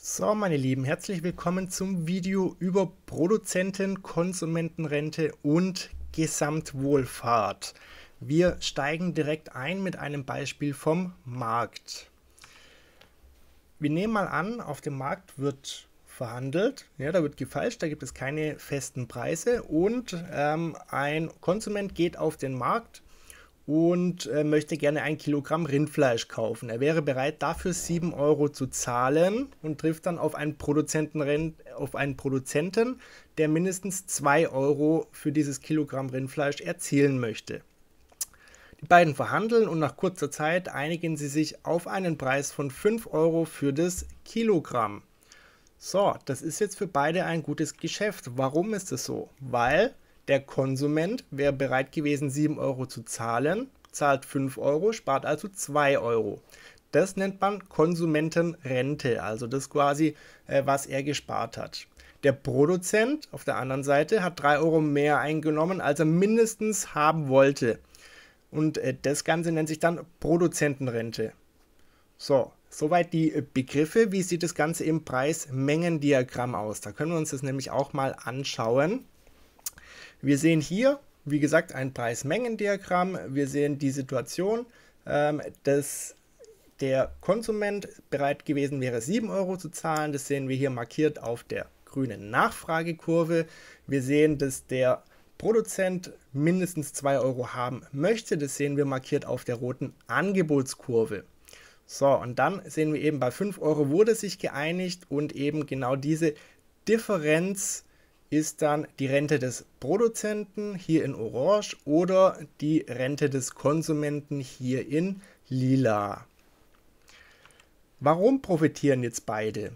So, meine Lieben, herzlich willkommen zum Video über Produzenten, Konsumentenrente und Gesamtwohlfahrt. Wir steigen direkt ein mit einem Beispiel vom Markt. Wir nehmen mal an, auf dem Markt wird verhandelt, ja, da wird gefeilscht, da gibt es keine festen Preise und ähm, ein Konsument geht auf den Markt, und äh, möchte gerne ein Kilogramm Rindfleisch kaufen. Er wäre bereit, dafür 7 Euro zu zahlen und trifft dann auf einen, Produzenten, auf einen Produzenten, der mindestens 2 Euro für dieses Kilogramm Rindfleisch erzielen möchte. Die beiden verhandeln und nach kurzer Zeit einigen sie sich auf einen Preis von 5 Euro für das Kilogramm. So, das ist jetzt für beide ein gutes Geschäft. Warum ist es so? Weil der Konsument wäre bereit gewesen, 7 Euro zu zahlen, zahlt 5 Euro, spart also 2 Euro. Das nennt man Konsumentenrente, also das quasi, äh, was er gespart hat. Der Produzent auf der anderen Seite hat 3 Euro mehr eingenommen, als er mindestens haben wollte. Und äh, das Ganze nennt sich dann Produzentenrente. So, soweit die Begriffe. Wie sieht das Ganze im Preismengendiagramm aus? Da können wir uns das nämlich auch mal anschauen. Wir sehen hier, wie gesagt, ein preis mengen Wir sehen die Situation, ähm, dass der Konsument bereit gewesen wäre, 7 Euro zu zahlen. Das sehen wir hier markiert auf der grünen Nachfragekurve. Wir sehen, dass der Produzent mindestens 2 Euro haben möchte. Das sehen wir markiert auf der roten Angebotskurve. So, und dann sehen wir eben, bei 5 Euro wurde sich geeinigt und eben genau diese Differenz ist dann die Rente des Produzenten hier in Orange oder die Rente des Konsumenten hier in Lila. Warum profitieren jetzt beide?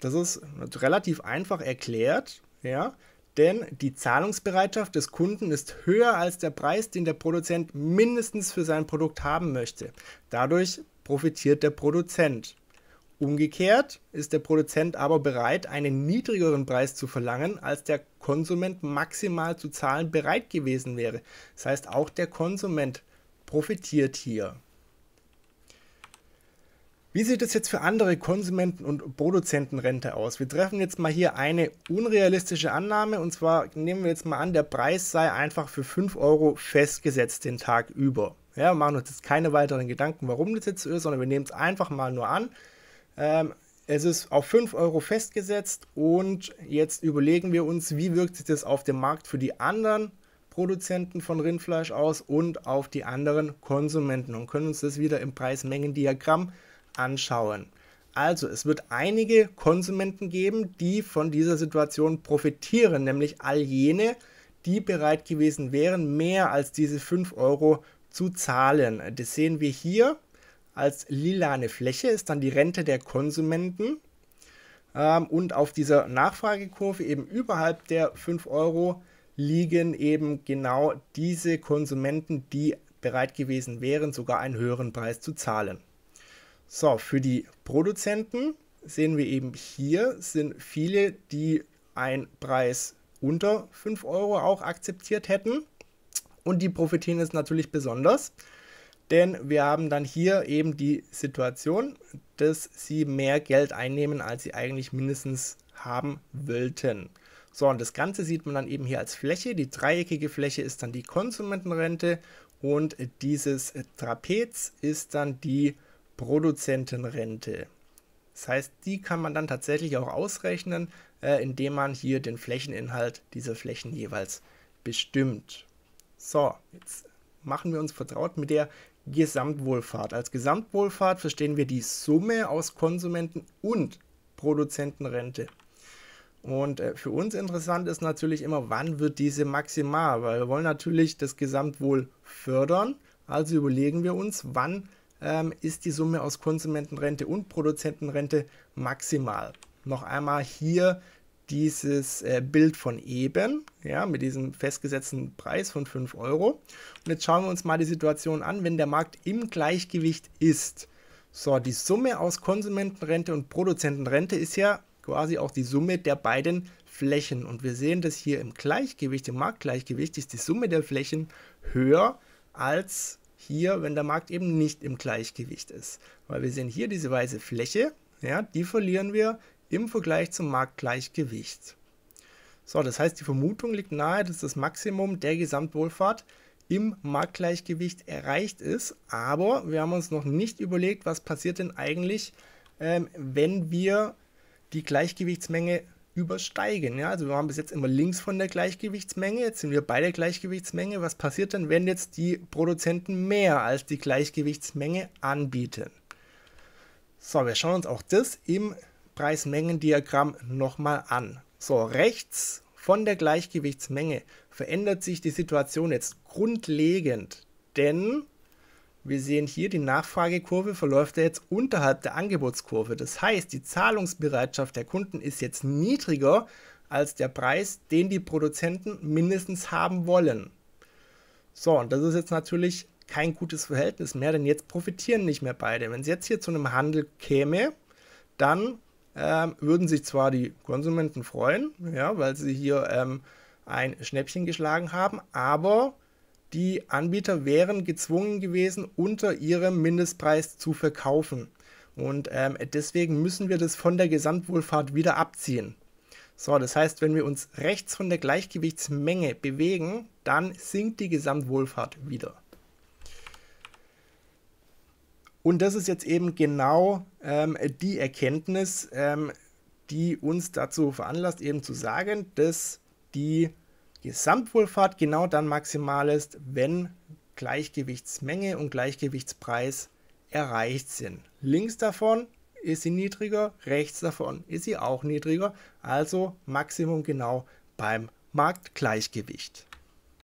Das ist relativ einfach erklärt, ja, denn die Zahlungsbereitschaft des Kunden ist höher als der Preis, den der Produzent mindestens für sein Produkt haben möchte. Dadurch profitiert der Produzent. Umgekehrt ist der Produzent aber bereit, einen niedrigeren Preis zu verlangen, als der Konsument maximal zu zahlen bereit gewesen wäre. Das heißt, auch der Konsument profitiert hier. Wie sieht es jetzt für andere Konsumenten- und Produzentenrente aus? Wir treffen jetzt mal hier eine unrealistische Annahme und zwar nehmen wir jetzt mal an, der Preis sei einfach für 5 Euro festgesetzt den Tag über. Ja, wir machen uns jetzt keine weiteren Gedanken, warum das jetzt so ist, sondern wir nehmen es einfach mal nur an. Ähm, es ist auf 5 Euro festgesetzt und jetzt überlegen wir uns, wie wirkt sich das auf dem Markt für die anderen Produzenten von Rindfleisch aus und auf die anderen Konsumenten und können uns das wieder im Preismengendiagramm anschauen. Also, es wird einige Konsumenten geben, die von dieser Situation profitieren, nämlich all jene, die bereit gewesen wären, mehr als diese 5 Euro zu zahlen. Das sehen wir hier als lilane Fläche ist dann die Rente der Konsumenten. Ähm, und auf dieser Nachfragekurve eben überhalb der 5 Euro liegen eben genau diese Konsumenten, die bereit gewesen wären, sogar einen höheren Preis zu zahlen. So, für die Produzenten sehen wir eben hier sind viele, die einen Preis unter 5 Euro auch akzeptiert hätten. Und die profitieren es natürlich besonders, denn wir haben dann hier eben die Situation, dass sie mehr Geld einnehmen, als sie eigentlich mindestens haben wollten. So, und das Ganze sieht man dann eben hier als Fläche. Die dreieckige Fläche ist dann die Konsumentenrente und dieses Trapez ist dann die Produzentenrente. Das heißt, die kann man dann tatsächlich auch ausrechnen, äh, indem man hier den Flächeninhalt dieser Flächen jeweils bestimmt. So, jetzt machen wir uns vertraut mit der Gesamtwohlfahrt. Als Gesamtwohlfahrt verstehen wir die Summe aus Konsumenten und Produzentenrente. Und äh, für uns interessant ist natürlich immer, wann wird diese maximal, weil wir wollen natürlich das Gesamtwohl fördern. Also überlegen wir uns, wann ähm, ist die Summe aus Konsumentenrente und Produzentenrente maximal. Noch einmal hier dieses äh, Bild von eben, ja, mit diesem festgesetzten Preis von 5 Euro. Und jetzt schauen wir uns mal die Situation an, wenn der Markt im Gleichgewicht ist. So, die Summe aus Konsumentenrente und Produzentenrente ist ja quasi auch die Summe der beiden Flächen. Und wir sehen, dass hier im Gleichgewicht, im Marktgleichgewicht, ist die Summe der Flächen höher als hier, wenn der Markt eben nicht im Gleichgewicht ist. Weil wir sehen hier diese weiße Fläche, ja, die verlieren wir im Vergleich zum Marktgleichgewicht. So, das heißt, die Vermutung liegt nahe, dass das Maximum der Gesamtwohlfahrt im Marktgleichgewicht erreicht ist. Aber wir haben uns noch nicht überlegt, was passiert denn eigentlich, ähm, wenn wir die Gleichgewichtsmenge übersteigen. Ja? Also wir waren bis jetzt immer links von der Gleichgewichtsmenge, jetzt sind wir bei der Gleichgewichtsmenge. Was passiert denn, wenn jetzt die Produzenten mehr als die Gleichgewichtsmenge anbieten? So, wir schauen uns auch das im Preismengendiagramm nochmal an. So, rechts von der Gleichgewichtsmenge verändert sich die Situation jetzt grundlegend, denn wir sehen hier, die Nachfragekurve verläuft ja jetzt unterhalb der Angebotskurve. Das heißt, die Zahlungsbereitschaft der Kunden ist jetzt niedriger als der Preis, den die Produzenten mindestens haben wollen. So, und das ist jetzt natürlich kein gutes Verhältnis mehr, denn jetzt profitieren nicht mehr beide. Wenn es jetzt hier zu einem Handel käme, dann ähm, würden sich zwar die Konsumenten freuen, ja, weil sie hier ähm, ein Schnäppchen geschlagen haben, aber die Anbieter wären gezwungen gewesen, unter ihrem Mindestpreis zu verkaufen. Und ähm, deswegen müssen wir das von der Gesamtwohlfahrt wieder abziehen. So, das heißt, wenn wir uns rechts von der Gleichgewichtsmenge bewegen, dann sinkt die Gesamtwohlfahrt wieder. Und das ist jetzt eben genau ähm, die Erkenntnis, ähm, die uns dazu veranlasst, eben zu sagen, dass die Gesamtwohlfahrt genau dann maximal ist, wenn Gleichgewichtsmenge und Gleichgewichtspreis erreicht sind. Links davon ist sie niedriger, rechts davon ist sie auch niedriger, also Maximum genau beim Marktgleichgewicht.